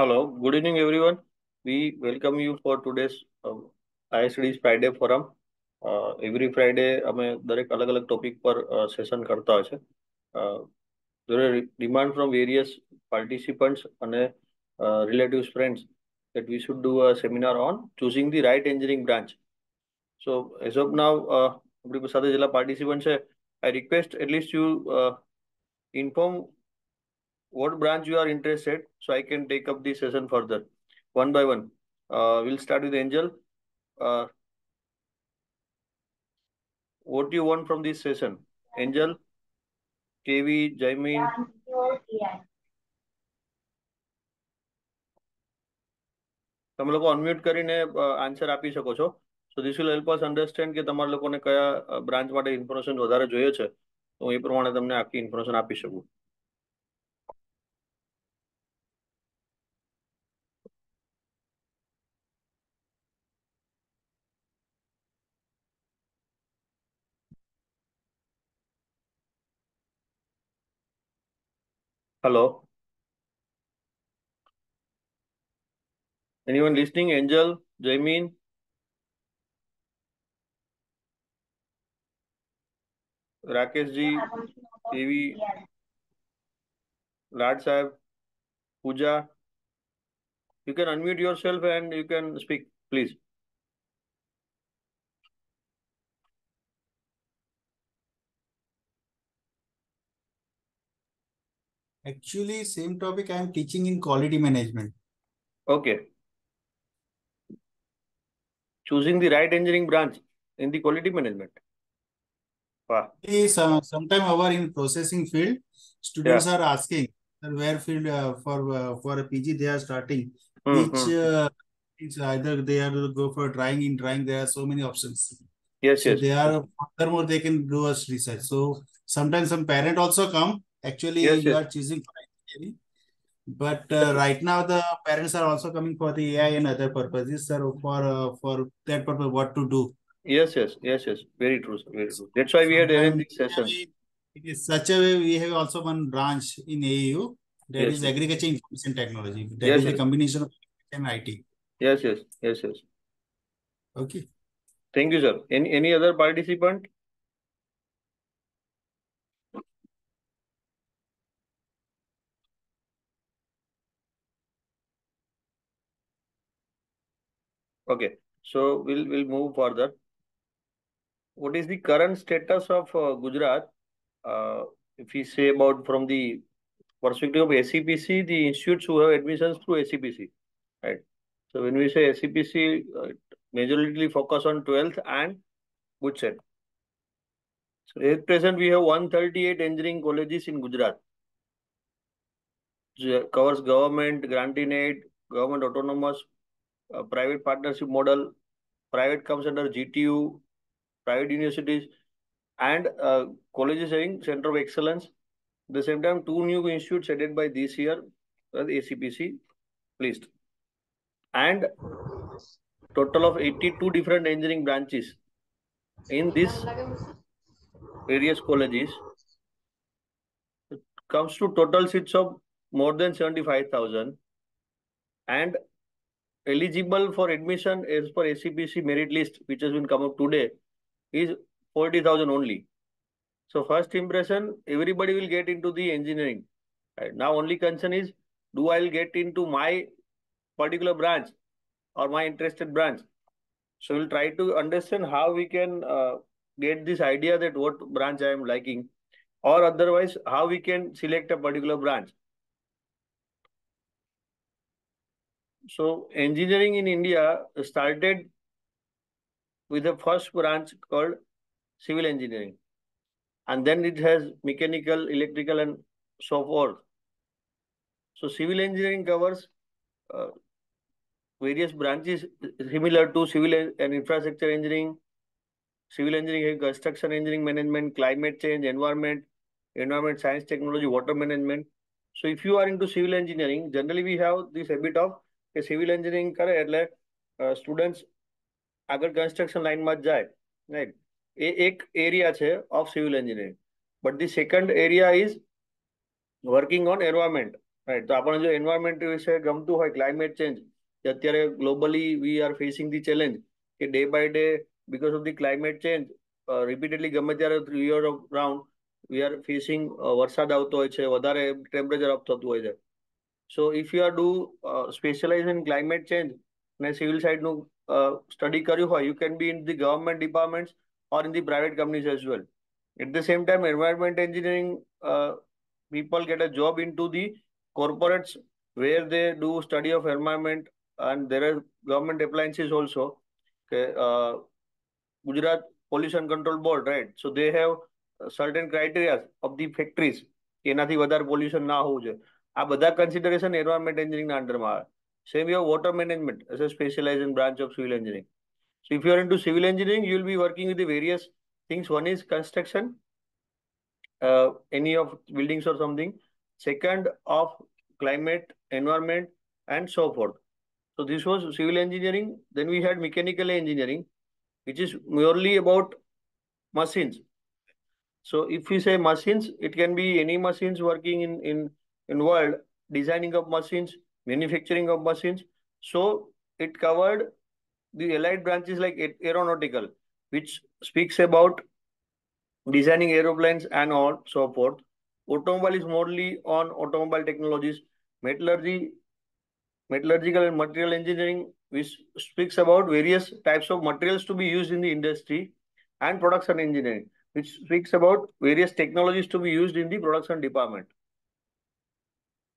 Hello, good evening everyone. We welcome you for today's uh, ISD's Friday Forum. Uh, every Friday અમે દરેક અલગ અલગ topic પર session કરતા હોય છે there are demand from various participants and uh, relatives friends that we should do a seminar on choosing the right engineering branch so as of now આપણી સાથે જેટલા પાર્ટિસિપન્ટ છે I request at least you inform what branch you are interested, so I can take up the session further. One by one. Uh, we'll start with Angel. Uh, what do you want from this session? Angel, KV, Jaimin? તમે લોકો unmute કરીને answer આપી શકો છો so this will help us understand કે તમારા લોકોને કયા બ્રાન્ચ માટે ઇન્ફોર્મેશન વધારે જોઈએ છે તો એ પ્રમાણે તમને આખી ઇન્ફોર્મેશન આપી શકું Hello. Anyone listening? Angel, Jamin? Rakesh ji, TV, Lad Sahib, Pooja. You can unmute yourself and you can speak, please. Actually, same topic I am teaching in quality management. Okay. Choosing the right engineering branch in the quality management. Wow. Some, sometime our in processing field, students yeah. are asking where field uh, for uh, for a PG they are starting. Mm -hmm. Which hmm. uh, either they are to go for drawing in drawing. There are so many options. Yes, so yes. They are furthermore they can do a research. So sometimes some parent also come Actually, yes, you yes. are choosing theory, but uh, right now the parents are also coming for the AI and other purposes, sir. For uh, for that purpose, what to do? Yes, yes, yes, yes. Very true, sir. Very true. That's why we had arranged this session. It is such a way we have also one branch in AU. There yes. is agriculture information technology. That yes, is yes. a combination of and IT. Yes, yes, yes, yes. Okay. Thank you, sir. Any any other participant? Okay, so we'll we'll move further. What is the current status of uh, Gujarat? Uh, if we say about from the perspective of ACPC, the institutes who have admissions through ACPC, right? So when we say ACPC, uh, majorly focus on 12th and Gujarat. So at present, we have 138 engineering colleges in Gujarat. covers government, granting aid, government autonomous, uh, private partnership model, private comes under GTU, private universities, and uh, colleges having center of excellence. At the same time, two new institutes added by this year, the ACPC list. And total of 82 different engineering branches in these various colleges it comes to total seats of more than 75,000 and eligible for admission as per ACPC merit list, which has been come up today, is 40,000 only. So first impression, everybody will get into the engineering. Right? Now only concern is, do I get into my particular branch or my interested branch? So we'll try to understand how we can uh, get this idea that what branch I am liking or otherwise how we can select a particular branch. So engineering in India started with the first branch called civil engineering. And then it has mechanical, electrical, and so forth. So civil engineering covers uh, various branches similar to civil and infrastructure engineering, civil engineering, construction engineering management, climate change, environment, environment science technology, water management. So if you are into civil engineering, generally we have this habit of કે civil engineering કરે એટલે students આગળ construction લાઇનમાં જ જાય right એ એક area છે of civil engineering but the second area is working on environment right તો આપણને જો એન્વાયરમેન્ટ વિશે ગમતું હોય ક્લાઇમેટ ચેન્જ કે અત્યારે globally we are facing the challenge કે day by day because of the climate change repeatedly ગમે ત્યારે year round we are facing વરસાદ આવતો હોય છે વધારે ટેમ્પરેચર અપ થતું હોય છે So if you are do uh, specialize in climate change a civil side no uh, study karyu you can be in the government departments or in the private companies as well. At the same time, environment engineering uh, people get a job into the corporates where they do study of environment and there are government appliances also. Okay, uh, Gujarat Pollution Control Board, right? So they have uh, certain criteria of the factories એનાથી વધારે pollution ના આ બધા consideration environment એન્જિનિયરિંગના અંડરમાં આવે same you water management as a specialize in branch of civil engineering so if you are into civil engineering you will be working with various things one is construction any of buildings or something second of climate, environment, and so forth. So this was civil engineering. Then we had mechanical engineering, which is merely about machines. So if we say machines, it can be any machines working in, in involved designing of machines, manufacturing of machines. So it covered the allied branches like aeronautical, which speaks about designing aeroplanes and all so forth. Automobile is mostly on automobile technologies, metallurgy, metallurgical and material engineering, which speaks about various types of materials to be used in the industry, and production engineering, which speaks about various technologies to be used in the production department.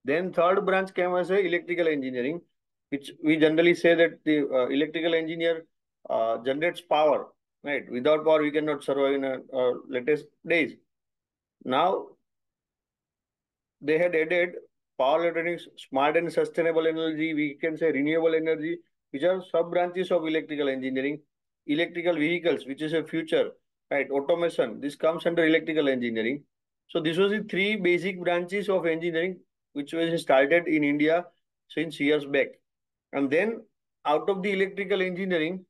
Then third branch came as a electrical engineering, which we generally say that the uh, electrical engineer uh, generates power, right? Without power, we cannot survive in our latest days. Now, they had added power electronics, smart and sustainable energy, we can say renewable energy, which are sub-branches of electrical engineering, electrical vehicles, which is a future, right? Automation, this comes under electrical engineering. So this was the three basic branches of engineering which was started in India since years back. And then out of the electrical engineering,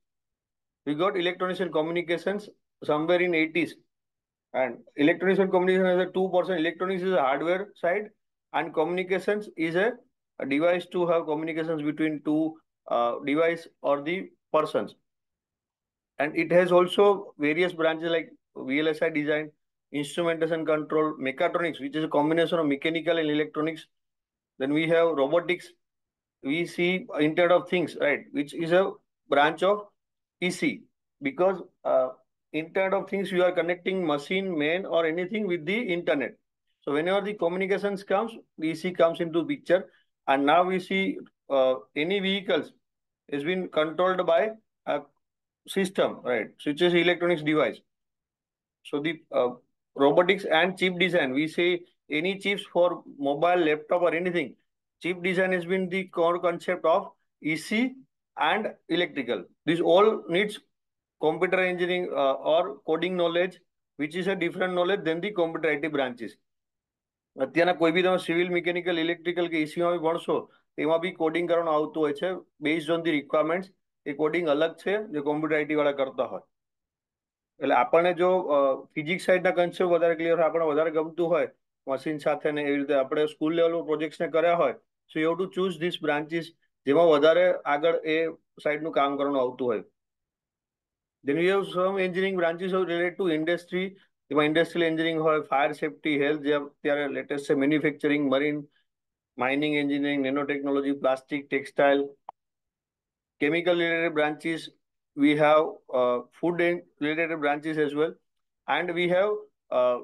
we got electronics and communications somewhere in 80s. And electronics and communication is a 2%. Electronics is a hardware side and communications is a, a device to have communications between two uh, device or the persons. And it has also various branches like VLSI design, instrumentation control, mechatronics, which is a combination of mechanical and electronics. Then we have robotics. We see Internet of Things, right, which is a branch of EC because uh, Internet of Things, you are connecting machine, man, or anything with the internet. So whenever the communications comes, the EC comes into picture. And now we see uh, any vehicles is been controlled by a system, right, which is electronics device. So the uh, robotics and chip design. We say any chips for mobile, laptop, or anything. Chip design has been the core concept of EC and electrical. This all needs computer engineering uh, or coding knowledge, which is a different knowledge than the computer IT branches. અત્યારના કોઈ બી તમે civil mechanical electrical કે એસીમાં બી ભણશો તેમાં બી coding કરવાનું આવતું હોય છે બેઝ ઓન ધી રિક્વાયરમેન્ટ્સ એ કોડિંગ અલગ છે જે કોમ્પ્યુટર આઈટી વાળા કરતા હોય એટલે આપણને જો ફિઝિક્સ સાઈડના કન્સેપ્ટ વધારે ક્લિયર હોય આપણને વધારે ગમતું હોય મશીન સાથે ને એવી રીતે આપણે સ્કૂલ લેવલ પર પ્રોજેક્ટ્સને કર્યા હોય so you to choose this branches જેમાં વધારે આગળ એ સાઈડનું કામ કરવાનું આવતું હોય then you have some engineering branches related to industry જેમાં ઇન્ડસ્ટ્રીયલ એન્જિનિયરિંગ હોય ફાયર સેફટી હેલ્થ જે અત્યારે લેટેસ્ટ છે manufacturing marine mining engineering nano technology plastic textile chemical related branches we have uh, food related branches as well, and we have uh,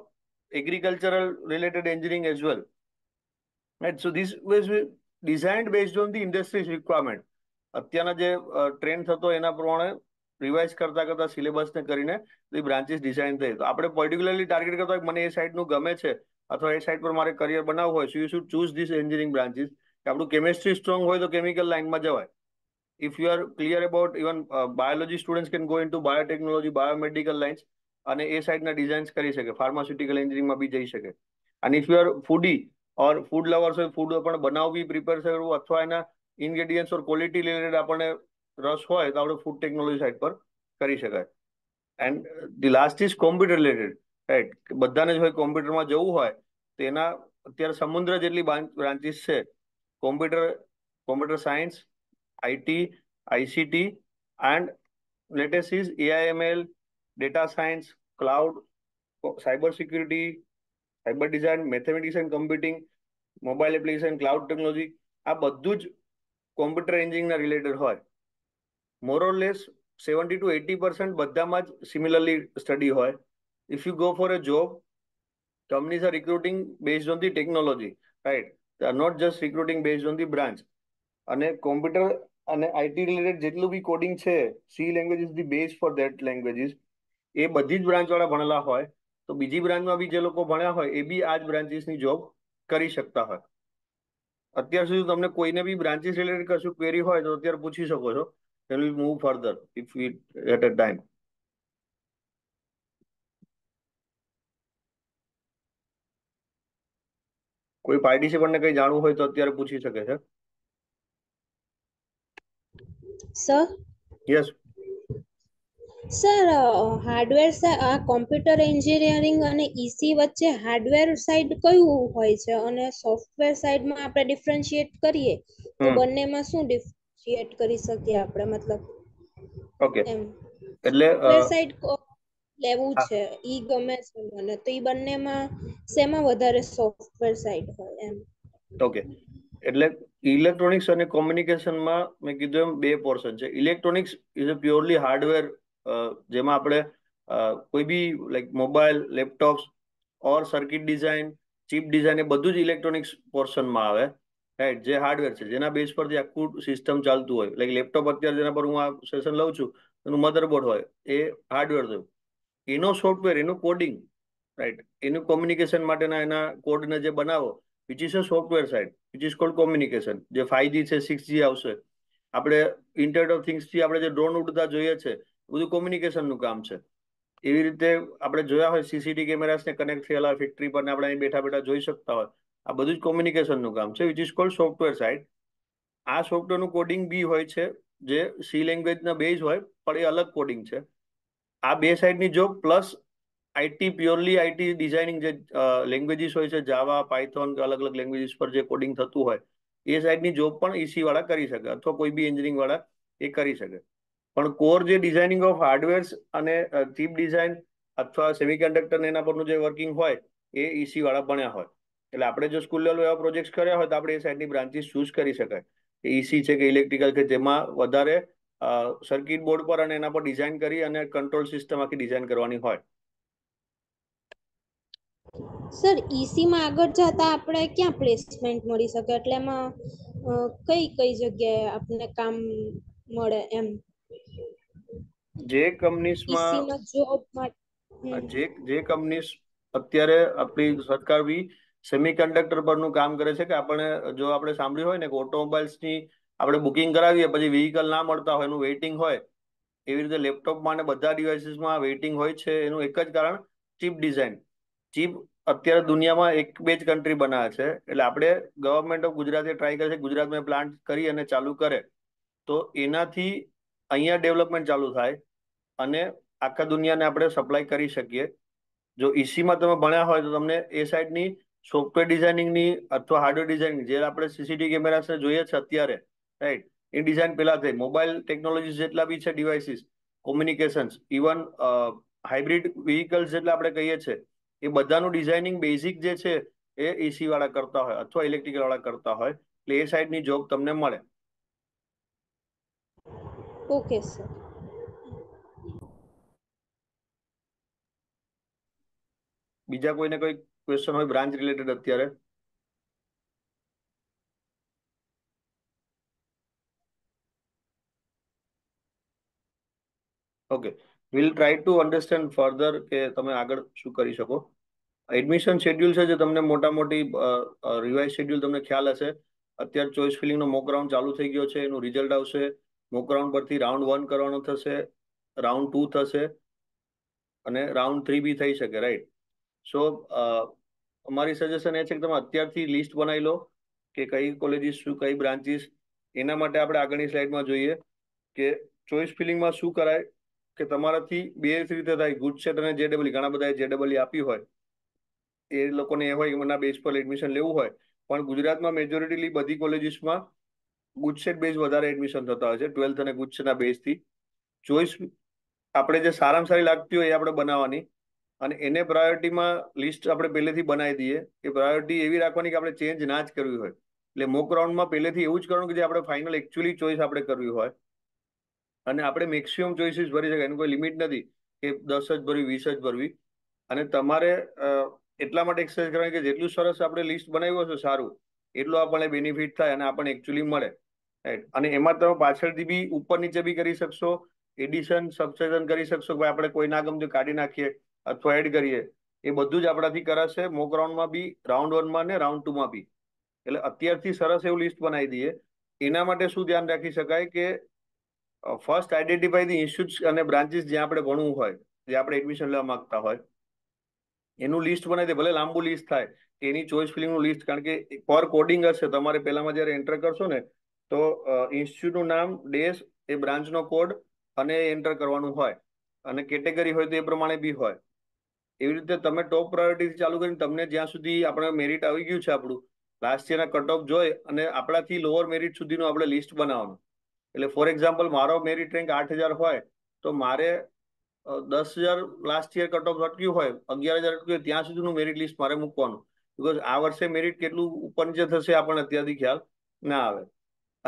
agricultural related engineering as well. Right. So this was designed based on the industry's requirement. અત્યારના જે trend થતો એના પ્રમાણે revise કરતા કરતા સિલેબસને કરીને એ branches design થઈ તો આપણે પર્ટિક્યુલરલી ટાર્ગેટ કરતા હોય મને એ સાઇડનું ગમે છે અથવા એ સાઇડ પર મારે કરિયર બનાવવું હોય so you should choose this engineering branches કે આપણું કેમેસ્ટ્રી સ્ટ્રોંગ હોય તો કેમિકલ લાઇનમાં જવાય if you are clear about even uh, biology students can go into biotechnology biomedical lines અને એ સાઈડના ડિઝાઇન્સ કરી શકે ફાર્માસ્યુટિકલ એન્જિનિયરિંગમાં બી જઈ શકે અને if you are foodie or food lovers હોય ફૂડ પણ બનાવવી પ્રિપેર કરવું અથવા એના ઇન્ગ્રેડિયન્ટ્સ ઓર ક્વોલિટી રિલેટેડ આપણને રસ હોય તો આપણે ફૂડ ટેકનોલોજી સાઈડ પર કરી શકાય and the last is computer related right બધાને જ હોય કોમ્પ્યુટરમાં જવું હોય તો એના અત્યારે સમુદ્ર જેટલી બ્રાન્ચીસ છે computer computer science IT, ICT, and latest is AIML, data science, cloud, cyber security, cyber design, mathematics and computing, mobile application cloud technology આ બધું જ કોમ્પ્યુટર એન્જિનિયરિંગના રિલેટેડ હોય more or less seventy two eighty percent બધામાં જ similarly study હોય if you go for a job companies are recruiting based on the technology right are not just recruiting base on the branch અને computer અને IT related જેટલું બી coding છે C language is the base for that languages એ બધી જ બ્રાન્ચવાળા ભણેલા હોય તો બીજી બ્રાન્ચમાં બી જે લોકો ભણ્યા હોય એ બી આ જ બ્રાન્ચીસની જોબ કરી શકતા હોય અત્યાર સુધી તમને કોઈને બી બ્રાન્ચીસ રિલેટેડ કશું ક્વેરી હોય તો અત્યારે પૂછી શકો છો will move further if we at a time કોઈ પાર્ટિસિપન્ટને કંઈ જાણવું હોય તો અત્યારે પૂછી શકે છે સર યસ સર હાર્ડવેર આ કોમ્પ્યુટર એન્જિનિયરિંગ અને ઈસી e વચ્ચે હાર્ડવેર સાઈડ કયું હોય છે અને સોફ્ટવેર સાઈડમાં આપણે ડિફરન્શિએટ કરીએ તો બંનેમાં શું ડિફરન્શિએટ કરી શકીએ આપણે મતલબ ઓકે એટલે સાઈડ લેવું છે ઈ ગમે છે મને તો ઈ બંનેમાં શેમાં વધારે સોફ્ટવેર સાઈડ હોય એમ ઓકે એટલે ઇલેક્ટ્રોનિક્સ અને કોમ્યુનિકેશનમાં મેં કીધું એમ બે પોર્શન છે electronics is a purely hardware જેમાં આપણે કોઈ બી like mobile laptops or circuit design chip design એ બધું જ ઇલેક્ટ્રોનિક્સ પોર્શનમાં આવે રાઈટ જે હાર્ડવેર છે જેના બેઝ પરથી આખું સિસ્ટમ ચાલતું હોય લાઈક લેપટોપ અત્યારે જેના પર હું આ સેશન લઉં છું એનું મધરબોર્ડ હોય એ હાર્ડવેર થયું એનો સોફ્ટવેર એનું કોડિંગ રાઈટ એનું કોમ્યુનિકેશન માટેના એના કોડને જે બનાવો which is a software side which is called communication જે ફાઈવ છે સિક્સ આવશે આપણે ઇન્ટરનેટ ઓફ થિંગ્સથી આપણે જે ડ્રોન ઉડતા જોઈએ છે બધું કોમ્યુનિકેશનનું કામ છે એવી રીતે આપણે જોયા હોય સીસીટી કેમેરાસને કનેક્ટ થયેલા ફેક્ટરી પર આપણે અહીં બેઠા બેઠા જોઈ શકતા હોય આ બધું જ કોમ્યુનિકેશનનું કામ છે which is called software side આ સોફ્ટવેરનું કોડિંગ બી હોય છે જે સી લેંગ્વેજના બેઝ હોય પણ એ અલગ કોડિંગ છે આ બે સાઇડની job plus IT purely IT designing જે લેંગ્વેજીસ હોય છે જાવા પાયથોન કે અલગ અલગ લેંગ્વેજીસ પર જે કોડિંગ થતું હોય એ સાઈડની જોબ પણ ઈસી e વાળા કરી શકે અથવા કોઈ બી એન્જિનિયરિંગ વાળા એ કરી શકે પણ કોર જે ડિઝાઇનિંગ ઓફ હાર્ડવેર્સ અને ચીપ ડિઝાઇન અથવા સેમિકન્ડક્ટર એના પરનું જે વર્કિંગ હોય એ ઈસી e વાળા ભણ્યા હોય એટલે આપણે જો સ્કૂલ લેવલ એવા પ્રોજેક્ટ કર્યા હોય તો આપણે એ સાઈડની બ્રાન્ચીસ ચૂઝ કરી શકાય કે ઈસી e છે કે ઇલેક્ટ્રિકલ કે જેમાં વધારે સર્કિટ બોર્ડ પર અને એના પર ડિઝાઇન કરી અને કંટ્રોલ સિસ્ટમ આખી ડિઝાઇન કરવાની હોય સર ઈસીમાં e આગળ જતા આપણે ક્યાં પ્લેસમેન્ટ મળી શકે એટલે એમાં કઈ કઈ જગ્યાએ આપણે કામ મળે એમ જે કંપનીઝમાં e જે જે કંપનીઝ અત્યારે આપણી સરકાર બી સેમિકન્ડક્ટર પરનું કામ કરે છે કે આપણે જો આપણે સાંભળ્યું હોય ને કે ઓટોમોબાઈલ્સની આપણે બુકિંગ કરાવીએ પછી વ્હીકલ ના મળતા હોય એનું વેઇટિંગ હોય એવી રીતે લેપટોપમાં અને બધા ડિવાઇસીસમાં વેઇટિંગ હોય છે એનું એક જ કારણ ચીપ ડિઝાઇન ચીપ અત્યારે દુનિયામાં એક બે જ કન્ટ્રી બનાવે છે એટલે આપણે ગવર્મેન્ટ ઓફ ગુજરાતે ટ્રાય કરે છે ગુજરાતમાં પ્લાન્ટ કરી અને ચાલુ કરે તો એનાથી અહીંયા ડેવલપમેન્ટ ચાલુ થાય અને આખા દુનિયાને આપણે સપ્લાય કરી શકીએ જો ઈસીમાં તમે ભણ્યા હોય તો તમને એ સાઇડની સોફ્ટવેર ડિઝાઇનિંગની અથવા હાર્ડવેર ડિઝાઇનિંગ જે આપણે સીસીટીવી કેમેરાસને જોઈએ છે અત્યારે રાઈટ એ ડિઝાઇન પહેલાં થઈ મોબાઈલ ટેકનોલોજી જેટલા બી છે devices communications even hybrid vehicles જેટલા આપણે કહીએ છીએ એ બધાનું ડિઝાઇનિંગ બેઝિક જે છે એ એસી વાળા કરતા હોય અથવા ઇલેક્ટ્રિકલ વાળા કરતા હોય એટલે એ સાઈડની જોબ તમને મળે ઓકે સર બીજા કોઈને કોઈ ક્વેશ્ચન હોય બ્રાન્ચ રિલેટેડ અત્યારે okay will try to understand further કે તમે આગળ શું કરી શકો એડમિશન શેડ્યુલ છે જે તમને મોટા મોટી રિવાઇઝ શેડ્યુલ તમને ખ્યાલ હશે અત્યારે ચોઇસ ફિલિંગનો મોક રાઉન્ડ ચાલુ થઈ ગયો છે એનું રિઝલ્ટ આવશે મોક રાઉન્ડ પરથી રાઉન્ડ વન કરવાનો થશે રાઉન્ડ ટુ થશે અને રાઉન્ડ થ્રી બી થઈ શકે રાઈટ સો અમારી સજેશન એ છે કે તમે અત્યારથી લિસ્ટ બનાવી લો કે કઈ કોલેજીસ શું કઈ બ્રાન્ચીસ એના માટે આપણે આગળની સ્લાઇડમાં જોઈએ કે ચોઇસ ફિલિંગમાં શું કરાય કે તમારાથી બે રીતે થાય ગુડ સેટ અને જેડબલી ઘણા બધા જેડબલી આપી હોય એ લોકોને એ હોય એમના બેઝ પર એડમિશન લેવું હોય પણ ગુજરાતમાં મેજોરિટીલી બધી કોલેજીસમાં ગુજસેટ બેઝ વધારે એડમિશન થતા હોય છે ટ્વેલ્થ અને ગુજસેટના બેઝથી ચોઈસ આપણે જે સારામાં સારી લાગતી હોય એ આપણે બનાવવાની અને એને પ્રાયોરિટીમાં લિસ્ટ આપણે પહેલેથી બનાવી દઈએ એ પ્રાયોરિટી એવી રાખવાની કે આપણે ચેન્જ ના જ કરવી હોય એટલે મોક રાઉન્ડમાં પહેલેથી એવું જ કરવાનું કે જે આપણે ફાઇનલ એકચ્યુઅલી ચોઈસ આપણે કરવી હોય અને આપણે મેક્સિમમ ચોઈસીસ ભરી શકાય એની કોઈ લિમિટ નથી કે દસ જ ભરવી વીસ જ ભરવી અને તમારે એટલા માટે એક્સરસાઇઝ કરવાની કે જેટલું સરસ આપણે લિસ્ટ બનાવ્યું હશે સારું એટલું આપણને બેનિફિટ થાય અને આપણને એકચ્યુઅલી મળે અને એમાં તમે પાછળથી બી ઉપર નીચે બી કરી શકશો એડિશન સબસ્ટ્રેશન કરી શકશો ભાઈ આપણે કોઈ ના ગમતું કાઢી નાખીએ અથવા એડ કરીએ એ બધું જ આપણાથી કરાશે મોક રાઉન્ડમાં બી રાઉન્ડ વનમાં ને રાઉન્ડ ટુમાં બી એટલે અત્યારથી સરસ એવું લિસ્ટ બનાવી દઈએ એના માટે શું ધ્યાન રાખી શકાય કે ફર્સ્ટ આઈડેન્ટિફાઈ ધી ઇન્સ્ટિટ્યુટ અને બ્રાન્ચીસ જ્યાં આપણે ભણવું હોય જે આપણે એડમિશન લેવા માંગતા હોય એનું લિસ્ટ બને તે ભલે લાંબુ લિસ્ટ થાય એની ચોઈસ ફિલિંગનું લિસ્ટ કારણ કે પર કોડિંગ હશે તમારે પહેલામાં જ્યારે એન્ટર કરશો ને તો ઇન્સ્ટિટ્યૂટનું નામ ડેશ એ બ્રાન્ચનો કોડ અને એન્ટર કરવાનું હોય અને કેટેગરી હોય તો એ પ્રમાણે બી હોય એવી રીતે તમે ટોપ પ્રાયોરિટીથી ચાલુ કરીને તમને જ્યાં સુધી આપણે મેરિટ આવી ગયું છે આપણું લાસ્ટ યરના કટ ઓફ જોઈ અને આપણાથી લોઅર મેરિટ સુધીનું આપણે લિસ્ટ બનાવવાનું એટલે ફોર એક્ઝામ્પલ મારો મેરિટ રેન્ક આઠ હજાર હોય તો મારે દસ હજાર લાસ્ટ યર કટ ઓફ અટક્યું હોય અગિયાર હજાર અટક્યું હોય ત્યાં સુધીનું મેરિટ લિસ્ટ મારે મૂકવાનું બીકોઝ આ વર્ષે મેરિટ કેટલું ઉપર નીચે થશે આપણને અત્યારથી ખ્યાલ ના આવે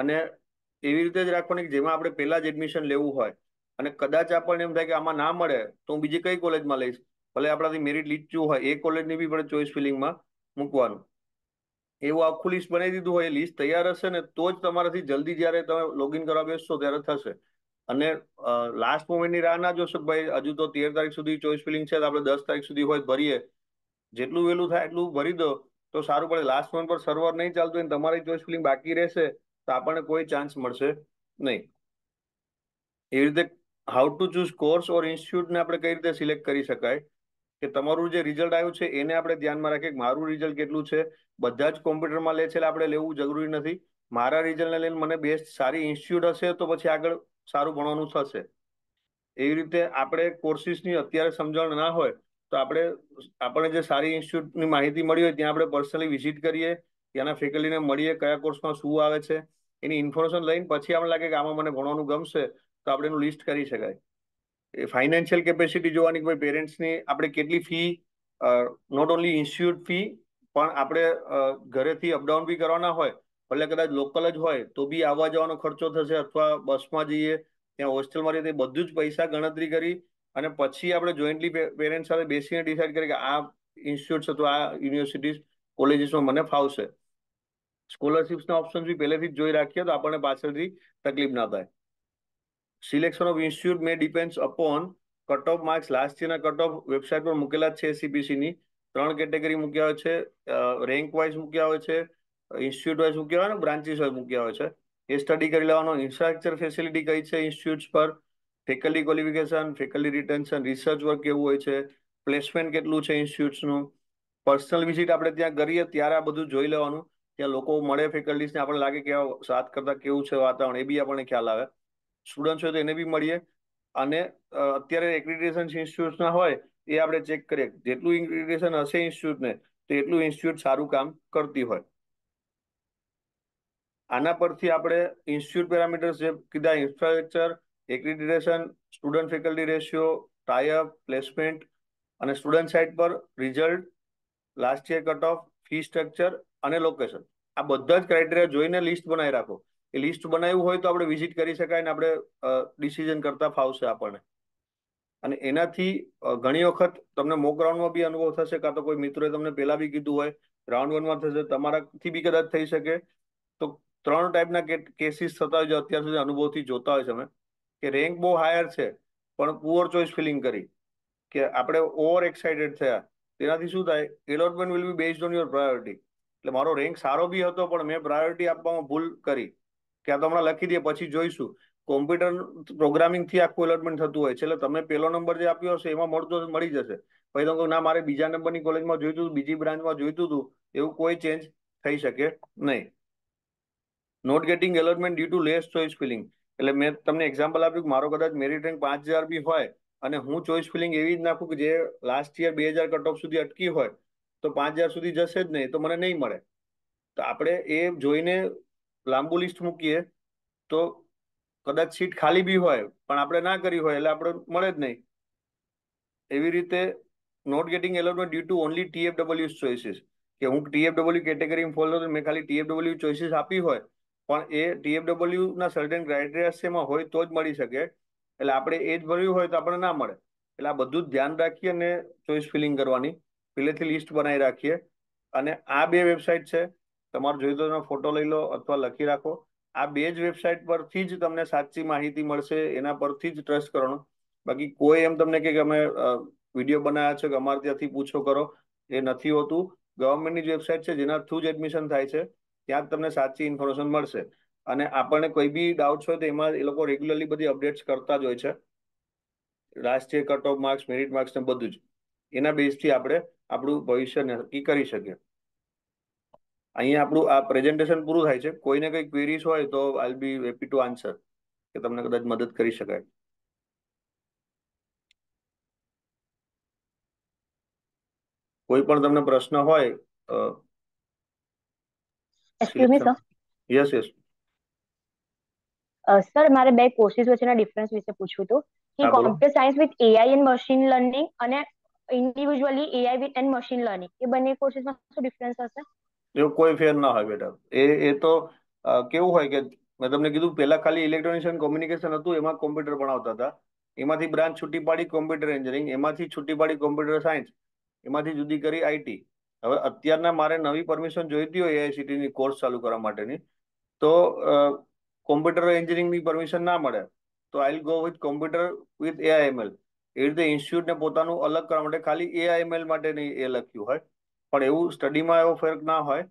અને એવી રીતે જ રાખવાની કે જેમાં આપણે પહેલાં જ એડમિશન લેવું હોય અને કદાચ આપણને એમ થાય કે આમાં ના મળે તો હું બીજી કઈ કોલેજમાં લઈશ ભલે આપણાથી મેરિટ લીચું હોય એ કોલેજની બી પણ ચોઈસ ફિલિંગમાં મૂકવાનું એવું આખું લિસ્ટ બનાવી દીધું હોય લિસ્ટ તૈયાર હશે ને તો જ તમારાથી જલ્દી જ્યારે તમે લોગિન કરવા બેસશો ત્યારે થશે અને લાસ્ટ મોમેન્ટની રાહ ના જોશો ભાઈ હજુ તો તેર તારીખ સુધી ચોઈસ ફિલિંગ છે આપણે દસ તારીખ સુધી હોય ભરીએ જેટલું વહેલું થાય એટલું ભરી દો તો સારું પડે લાસ્ટ મોમેન્ટ પર સર્વર નહીં ચાલતું અને તમારી ચોઈસ ફિલિંગ બાકી રહેશે તો આપણને કોઈ ચાન્સ મળશે નહીં એવી રીતે how to choose course or ઇન્સ્ટિટ્યૂટને આપણે કઈ રીતે સિલેક્ટ કરી શકાય કે તમારું જે રિઝલ્ટ આવ્યું છે એને આપણે ધ્યાનમાં રાખીએ મારું રિઝલ્ટ કેટલું છે બધા જ કોમ્પ્યુટરમાં લે છે એટલે આપણે લેવું જરૂરી નથી મારા રિઝલ્ટને લઈને મને બેસ્ટ સારી ઇન્સ્ટિટ્યૂટ હશે તો પછી આગળ સારું ભણવાનું થશે એવી રીતે આપણે કોર્સિસની અત્યારે સમજણ ના હોય તો આપણે આપણે જે સારી ઇન્સ્ટિટ્યૂટની માહિતી મળી હોય ત્યાં આપણે પર્સનલી વિઝિટ કરીએ ત્યાંના ફેકલ્ટીને મળીએ કયા કોર્સમાં શું આવે છે એની ઇન્ફોર્મેશન લઈને પછી આપણે લાગે કે આમાં મને ભણવાનું ગમશે તો આપણે એનું લિસ્ટ કરી શકાય એ ફાઇનાન્શિયલ કેપેસિટી જોવાની કે પેરેન્ટ્સની આપણે કેટલી fee not only institute fee પણ આપણે ઘરેથી અપડાઉન બી કરવાના હોય ભલે કદાચ લોકલ જ હોય તો બી આવવા જવાનો ખર્ચો થશે અથવા બસમાં જઈએ ત્યાં હોસ્ટેલમાં રહીએ બધું જ પૈસા ગણતરી કરી અને પછી આપણે જોઈન્ટલી પેરેન્ટ્સ સાથે બેસીને ડિસાઈડ કરીએ કે આ ઇન્સ્ટિટ્યૂટ્સ અથવા આ યુનિવર્સિટીઝ કોલેજીસમાં મને ફાવશે સ્કોલરશિપ્સના ઓપ્શન બી પહેલેથી જ જોઈ રાખીએ તો આપણને પાછળથી તકલીફ ના થાય selection of institute may depends upon cut off marks last ઇયરના કટ ઓફ વેબસાઇટ પર મૂકેલા છે સીપીસીની ત્રણ કેટેગરી મૂક્યા હોય છે રેન્ક વાઇઝ મૂક્યા હોય છે ઇન્સ્ટિટ્યૂટ વાઇઝ મૂક્યા હોય અને બ્રાન્ચીસ વાઇઝ મૂક્યા હોય છે એ સ્ટડી કરી લેવાનો ઇન્ફ્રાસ્ટ્રક્ચર ફેસિલિટી કઈ છે ઇન્સ્ટિટ્યૂટ્સ પર faculty qualification faculty retention research work કેવું હોય છે પ્લેસમેન્ટ કેટલું છે ઇન્સ્ટિટ્યૂટ્સનું પર્સનલ વિઝિટ આપણે ત્યાં કરીએ ત્યારે આ બધું જોઈ લેવાનું ત્યાં લોકો મળે ફેકલ્ટીસને આપણને લાગે કે સાથ કરતા કેવું છે વાતાવરણ એ બી આપણને ખ્યાલ આવે સ્ટુડન્ટ હોય તો એને બી મળીએ અને અત્યારે એક્રિડિટેશન ઇન્સ્ટિટ્યૂટના હોય એ આપણે ચેક કરીએ જેટલું ઇન્ક્રિડિટેશન હશે ઇન્સ્ટિટ્યૂટને તો એટલું ઇન્સ્ટિટ્યૂટ સારું કામ કરતી હોય આના પરથી આપણે ઇન્સ્ટિટ્યૂટ પેરામીટર્સ જે કીધા infrastructure accreditation student faculty ratio tie up placement અને સ્ટુડન્ટ સાઇટ પર result last year cut off fee structure અને લોકેશન આ બધા જ ક્રાઇટેરિયા જોઈને લિસ્ટ બનાવી રાખો એ લિસ્ટ બનાવ્યું હોય તો આપણે વિઝિટ કરી શકાય ને આપણે ડિસિઝન કરતા ફાવશે આપણને અને એનાથી ઘણી વખત તમને મોક રાઉન્ડમાં બી અનુભવ થશે કાં તો કોઈ મિત્રોએ તમને પહેલા બી કીધું હોય રાઉન્ડ વનમાં થશે તમારાથી બી કદાચ થઈ શકે તો ત્રણ ટાઈપના કેસીસ થતા હોય અત્યાર સુધી અનુભવથી જોતા હોય છે અમે કે રેન્ક બહુ હાયર છે પણ પુઅર ચોઇસ ફિલિંગ કરી કે આપણે ઓવર એક્સાઇટેડ થયા તેનાથી શું થાય allotment will be based on your priority એટલે મારો રેન્ક સારો બી હતો પણ મેં પ્રાયોરિટી આપવામાં ભૂલ કરી કે આ તો હમણાં લખી દઈએ પછી જોઈશું કોમ્પ્યુટર પ્રોગ્રામિંગ થી આખું એલોટમેન્ટ થતું હોય છે એટલે તમે પેલો નંબર જે આપ્યો હશે એમાં મળતો મળી જશે પછી તમે ના મારે બીજા નંબરની કોલેજમાં જોઈતું હતું બીજી બ્રાન્ચમાં જોઈતું હતું એવું કોઈ ચેન્જ થઈ શકે નહીં not getting allotment due to less choice filling એટલે મેં તમને એક્ઝામ્પલ આપ્યું કે મારો કદાચ મેરિટ રેન્ક પાંચ હજાર બી હોય અને હું ચોઇસ ફિલિંગ એવી જ નાખું કે જે લાસ્ટ યર બે હજાર કટ ઓફ સુધી અટકી હોય તો પાંચ હજાર સુધી જશે જ નહીં તો મને નહીં મળે તો આપણે એ જોઈને લાંબુ લિસ્ટ મૂકીએ તો કદાચ સીટ ખાલી બી હોય પણ આપણે ના કરી હોય એટલે આપણે મળે જ નહીં એવી રીતે not getting allotment due to only TFW choices કે હું ટીએફડબલ્યુ કેટેગરીમાં ફોલ થતો મેં ખાલી ટીએફડબલ્યુ ચોઇસીસ આપી હોય પણ એ ટીએફડબલ્યુના સર્ટન ક્રાઇટેરિયા એમાં હોય તો જ મળી શકે એટલે આપણે એ જ ભર્યું હોય તો આપણને ના મળે એટલે આ બધું જ ધ્યાન રાખીએ અને ચોઇસ ફિલિંગ કરવાની પહેલેથી લિસ્ટ બનાવી રાખીએ અને આ બે વેબસાઇટ છે તમારો તો તમે ફોટો લઈ લો અથવા લખી રાખો આ બે જ વેબસાઇટ પરથી જ તમને સાચી માહિતી મળશે એના પરથી જ ટ્રસ્ટ કરવાનો બાકી કોઈ એમ તમને કે અમે વિડીયો બનાવ્યા છે કે અમારે ત્યાંથી પૂછો કરો એ નથી હોતું ગવર્મેન્ટની જ વેબસાઇટ છે જેના થ્રુ જ એડમિશન થાય છે ત્યાં જ તમને સાચી ઇન્ફોર્મેશન મળશે અને આપણને કોઈ બી ડાઉટ્સ હોય તો એમાં એ લોકો રેગ્યુલરલી બધી અપડેટ્સ કરતા જ હોય છે રાષ્ટ્રીય cut off marks merit marks ને બધું જ એના બેઝથી આપણે આપણું ભવિષ્ય નક્કી કરી શકીએ અહીંયા આપણું આ પ્રેઝન્ટેશન પૂરું થાય છે કોઈને કંઈ ક્વેરીઝ હોય તો I'll be happy to answer કે તમને કદાચ મદદ કરી શકાય કોઈ પણ તમને પ્રશ્ન હોય excuse me yes yes sir મારે બે કોર્સિસ વચ્ચેના ડિફરન્સ વિશે પૂછવું હતું કે computer science with AI and machine learning અને individually AI with and machine learning એ બંને કોર્સિસમાં શું ડિફરન્સ હશે એવો કોઈ ફેર ના હોય બેટા એ એ તો કેવું હોય કે મેં તમને કીધું પહેલા ખાલી ઇલેક્ટ્રોનિક્સ કોમ્યુનિકેશન હતું એમાં કોમ્પ્યુટર ભણાવતા હતા એમાંથી બ્રાન્ચ છૂટી પાડી કોમ્પ્યુટર એન્જિનિયરિંગ એમાંથી છૂટી પાડી કોમ્પ્યુટર સાયન્સ એમાંથી જુદી કરી આઈટી હવે અત્યારના મારે નવી પરમિશન જોઈતી હોય એઆઈસીટીની કોર્સ ચાલુ કરવા માટેની તો કોમ્પ્યુટર એન્જિનિયરિંગની પરમિશન ના મળે તો I'll go with computer with AIML એ રીતે ઇન્સ્ટિટ્યૂટને પોતાનું અલગ કરવા માટે ખાલી એઆઈએમએલ માટે નહીં એ લખ્યું હોય પણ એવું સ્ટડીમાં એવો ફરક ના હોય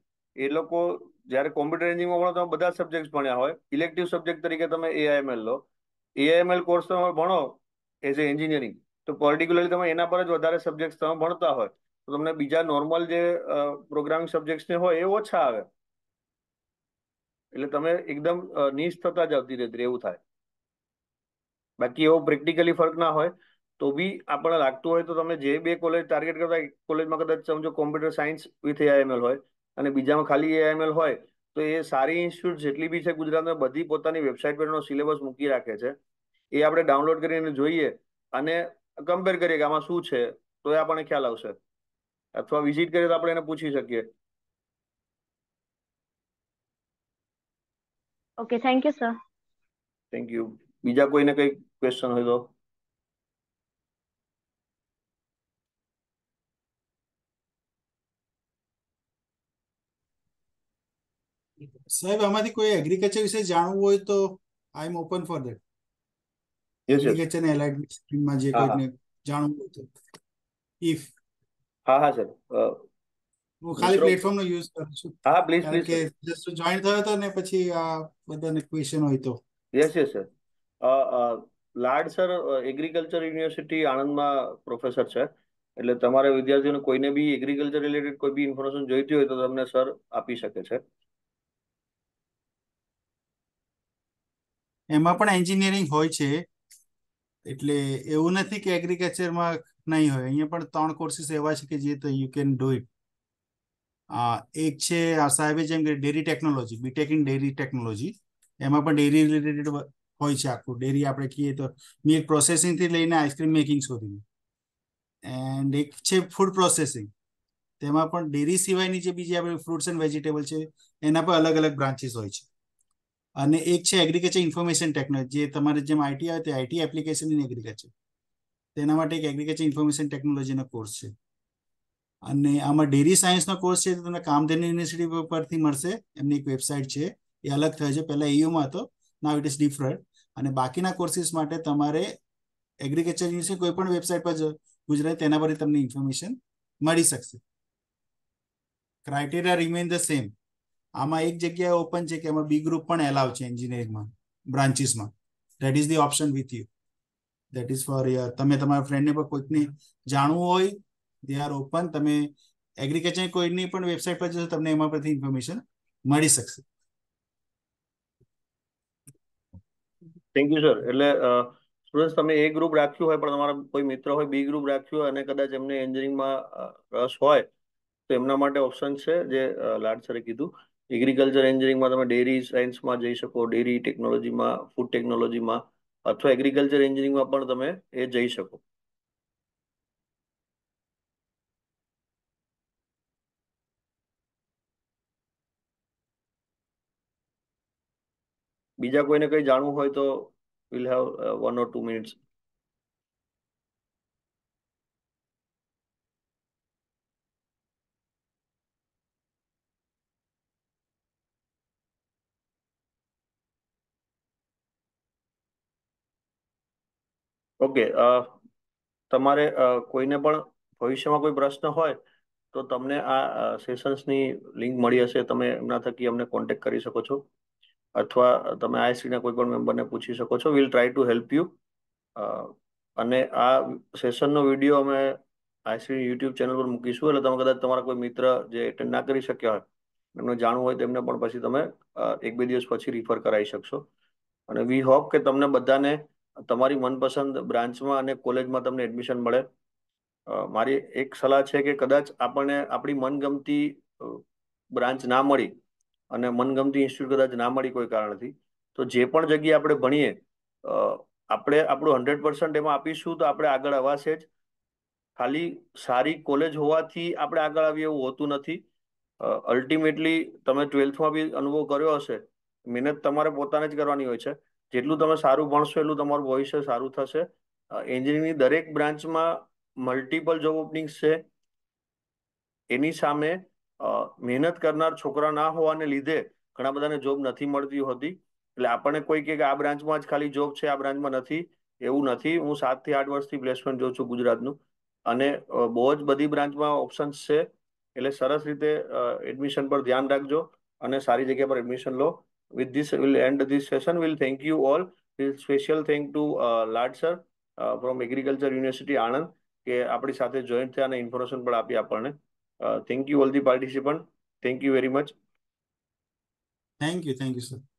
એ લોકો જ્યારે કોમ્પ્યુટર એન્જિનિયરિંગમાં ભણો તમે બધા સબ્જેક્ટ ભણ્યા હોય ઇલેક્ટિવ સબ્જેક્ટ તરીકે તમે એઆઈએમએલ લો એઆઈએમએલ કોર્સ તમે ભણો એઝ એ એન્જિનિયરિંગ તો પર્ટિક્યુલરલી તમે એના પર જ વધારે સબ્જેક્ટ તમે ભણતા હોય તો તમને બીજા નોર્મલ જે પ્રોગ્રામિંગ સબ્જેક્ટ્સને હોય એ ઓછા આવે એટલે તમે એકદમ નીચ થતા જાવ ધીરે ધીરે એવું થાય બાકી એવો પ્રેક્ટિકલી ફરક ના હોય તો બી આપણને લાગતું હોય તો તમે જે બે કોલેજ ટાર્ગેટ કરતા કોલેજમાં કદાચ સમજો કોમ્પ્યુટર સાયન્સ વિથ એઆઈએમએલ હોય અને બીજામાં ખાલી એઆઈએમએલ હોય તો એ સારી ઇન્સ્ટિટ્યૂટ જેટલી બી છે ગુજરાતમાં બધી પોતાની વેબસાઇટ પરનો સિલેબસ મૂકી રાખે છે એ આપણે ડાઉનલોડ કરીને જોઈએ અને કમ્પેર કરીએ કે આમાં શું છે તો એ આપણને ખ્યાલ આવશે અથવા વિઝિટ કરીએ તો આપણે એને પૂછી શકીએ okay thank you sir thank you બીજા કોઈને કંઈ ક્વેશ્ચન હોય તો સાહેબ આમાંથી કોઈ એગ્રીકલ્ચર વિશે જાણવું હોય તો I am open for that agriculture ને એલાઇડ માં જે કોઈને જાણવું હોય તો ઇફ હા હા સર હું ખાલી પ્લેટફોર્મ નો યુઝ કરું છું હા પ્લીઝ પ્લીઝ કે જસ્ટ જોઈન થયો તો ને પછી આ બધાને ક્વેશ્ચન હોય તો yes yes sir Lad sir agriculture university આણંદમાં પ્રોફેસર છે એટલે તમારે વિદ્યાર્થીઓને કોઈને બી એગ્રીકલ્ચર રિલેટેડ કોઈ બી ઇન્ફોર્મેશન જોઈતી હોય તો તમને સર આપી શકે છે એમાં પણ એન્જિનિયરિંગ હોય છે એટલે એવું નથી કે એગ્રીકલ્ચરમાં નહીં હોય અહીંયા પણ ત્રણ કોર્સીસ એવા છે કે જે તો યુ કેન ડુ ઇટ એક છે સાહેબે જેમ કે dairy technology B Tech in dairy technology એમાં પણ ડેરી રિલેટેડ હોય છે આખું ડેરી આપણે કહીએ તો મિલ્ક પ્રોસેસિંગથી લઈને આઈસ્ક્રીમ મેકિંગ સુધી એન્ડ એક છે ફૂડ પ્રોસેસિંગ તેમાં પણ ડેરી સિવાયની જે બીજી આપણે ફ્રૂટ્સ એન્ડ વેજીટેબલ છે એના પર અલગ અલગ બ્રાન્ચીસ હોય છે અને એક છે એગ્રીકલ્ચર ઇન્ફોર્મેશન ટેકનોલોજી જે તમારે જેમ આઈટી આવે તે આઈટી એપ્લિકેશન ઇન એગ્રીકલ્ચર તેના માટે એક એગ્રીકલ્ચર ઇન્ફોર્મેશન ટેકનોલોજીનો કોર્સ છે અને આમાં ડેરી સાયન્સનો કોર્સ છે તો તમને કામધેનુ યુનિવર્સિટી પરથી મળશે એમની એક વેબસાઇટ છે એ અલગ થયો છે પહેલાં એયુમાં હતો નાવ ઇટ ઇઝ ડિફરન્ટ અને બાકીના કોર્સીસ માટે તમારે એગ્રીકલ્ચર યુનિવર્સિટી કોઈ પણ વેબસાઇટ પર ગુજરાત તેના પરથી તમને ઇન્ફોર્મેશન મળી શકશે ક્રાઇટેરિયા રિમેન ધ સેમ આમાં એક જગ્યાએ ઓપન છે કે એમાં બી ગ્રુપ પણ એલાવ છે એન્જિનિયરિંગમાં બ્રાન્ચીસમાં that is the option with you that is four year તમે તમારા ફ્રેન્ડને પણ કોઈકને જાણવું હોય દે આર ઓપન તમે એગ્રીકલ્ચર કોઈની પણ વેબસાઇટ પર જશો તમને એમાં પરથી ઇન્ફોર્મેશન મળી શકશે થેન્ક યુ સર એટલે સ્ટુડન્ટ્સ તમે એ ગ્રુપ રાખ્યું હોય પણ તમારા કોઈ મિત્ર હોય બી ગ્રુપ રાખ્યું હોય અને કદાચ એમને એન્જિનિયરિંગમાં રસ હોય તો એમના માટે ઓપ્શન છે જે લાડ સરે કીધું એગ્રીકલ્ચર એન્જિનિયરિંગમાં તમે ડેરી સાયન્સમાં જઈ શકો ડેરી ટેકનોલોજીમાં ફૂડ ટેકનોલોજીમાં અથવા એગ્રીકલ્ચર એન્જિનિયરિંગમાં પણ તમે એ જઈ શકો બીજા કોઈને કંઈ જાણવું હોય તો will have one or two minutes okay તમારે કોઈને પણ ભવિષ્યમાં કોઈ પ્રશ્ન હોય તો તમને આ સેશન્સની લિંક મળી હશે તમે એમના થકી અમને કોન્ટેક્ટ કરી શકો છો અથવા તમે આઈએસસીના કોઈ પણ મેમ્બરને પૂછી શકો છો will try to help you અને આ સેશનનો વિડીયો અમે આઈસીડી યુટ્યુબ ચેનલ પર મૂકીશું એટલે તમે કદાચ તમારા કોઈ મિત્ર જે એટેન્ડ ના કરી શક્યા હોય એમને જાણવું હોય તેમને પણ પછી તમે એક બે દિવસ પછી રિફર કરાવી શકશો અને વી હોપ કે તમને બધાને તમારી મનપસંદ બ્રાન્ચમાં અને કોલેજમાં તમને એડમિશન મળે મારી એક સલાહ છે કે કદાચ આપણને આપણી મનગમતી બ્રાન્ચ ના મળી અને મનગમતી ઇન્સ્ટિટ્યૂટ કદાચ ના મળી કોઈ કારણથી તો જે પણ જગ્યાએ આપણે ભણીએ આપણે આપણું હંડ્રેડ પર્સન્ટ એમાં આપીશું તો આપણે આગળ અવાશે જ ખાલી સારી કોલેજ હોવાથી આપણે આગળ આવીએ એવું હોતું નથી અલ્ટિમેટલી તમે ટ્વેલ્થમાં બી અનુભવ કર્યો હશે મહેનત તમારે પોતાને જ કરવાની હોય છે જેટલું તમે સારું ભણશો એટલું તમારું ભવિષ્ય સારું થશે એન્જિનિયરિંગની દરેક બ્રાન્ચમાં મલ્ટિપલ જોબ ઓપનિંગ્સ છે એની સામે મહેનત કરનાર છોકરા ના હોવાને લીધે ઘણા બધાને જોબ નથી મળતી હોતી એટલે આપણને કોઈ કે આ બ્રાન્ચમાં જ ખાલી જોબ છે આ બ્રાન્ચમાં નથી એવું નથી હું સાતથી આઠ વર્ષથી પ્લેસમેન્ટ જોઉં છું ગુજરાતનું અને બહુ જ બધી બ્રાન્ચમાં ઓપ્શન્સ છે એટલે સરસ રીતે એડમિશન પર ધ્યાન રાખજો અને સારી જગ્યા પર એડમિશન લો with this, we'll end this session. We'll thank you all. This special thank to uh, uh, from Agriculture University, Anand, ke apni saath joint thea na information par apni apne. Uh, thank you all the participant. Thank you very much. Thank you, thank you, sir.